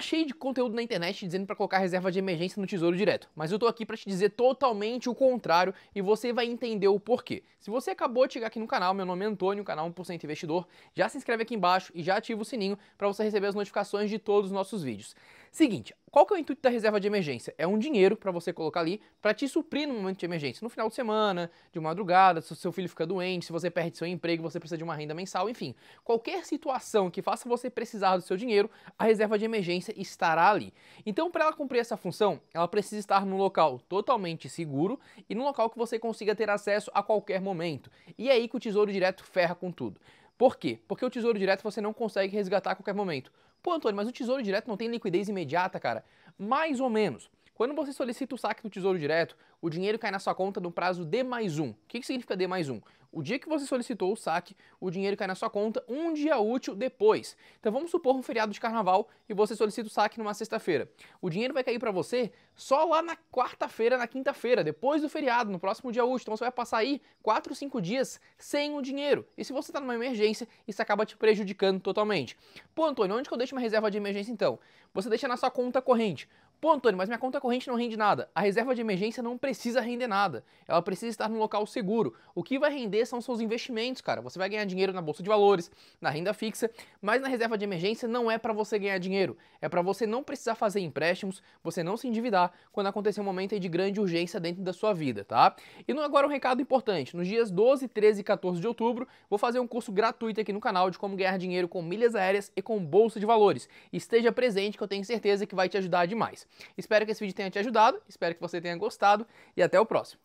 Tá cheio de conteúdo na internet dizendo para colocar reserva de emergência no tesouro direto, mas eu tô aqui para te dizer totalmente o contrário e você vai entender o porquê. Se você acabou de chegar aqui no canal, meu nome é Antônio, canal 1% Investidor, já se inscreve aqui embaixo e já ativa o sininho para você receber as notificações de todos os nossos vídeos. Seguinte, qual que é o intuito da reserva de emergência? É um dinheiro para você colocar ali para te suprir no momento de emergência, no final de semana, de madrugada, se o seu filho fica doente, se você perde seu emprego, você precisa de uma renda mensal, enfim. Qualquer situação que faça você precisar do seu dinheiro, a reserva de emergência estará ali. Então, para ela cumprir essa função, ela precisa estar num local totalmente seguro e num local que você consiga ter acesso a qualquer momento. E é aí que o Tesouro Direto ferra com tudo. Por quê? Porque o Tesouro Direto você não consegue resgatar a qualquer momento. Pô, Antônio, mas o Tesouro Direto não tem liquidez imediata, cara? Mais ou menos. Quando você solicita o saque do Tesouro Direto, o dinheiro cai na sua conta no prazo D mais 1. O que, que significa D mais 1? O dia que você solicitou o saque, o dinheiro cai na sua conta um dia útil depois. Então vamos supor um feriado de carnaval e você solicita o saque numa sexta-feira. O dinheiro vai cair para você só lá na quarta-feira, na quinta-feira, depois do feriado, no próximo dia útil. Então você vai passar aí 4 ou 5 dias sem o dinheiro. E se você está numa emergência, isso acaba te prejudicando totalmente. Pô, Antônio, onde que eu deixo uma reserva de emergência então? Você deixa na sua conta corrente. Pô, Antônio, mas minha conta corrente não rende nada. A reserva de emergência não precisa render nada. Ela precisa estar num local seguro. O que vai render são seus investimentos, cara. Você vai ganhar dinheiro na bolsa de valores, na renda fixa, mas na reserva de emergência não é para você ganhar dinheiro. É para você não precisar fazer empréstimos, você não se endividar quando acontecer um momento de grande urgência dentro da sua vida, tá? E agora um recado importante. Nos dias 12, 13 e 14 de outubro, vou fazer um curso gratuito aqui no canal de como ganhar dinheiro com milhas aéreas e com bolsa de valores. Esteja presente que eu tenho certeza que vai te ajudar demais. Espero que esse vídeo tenha te ajudado, espero que você tenha gostado e até o próximo.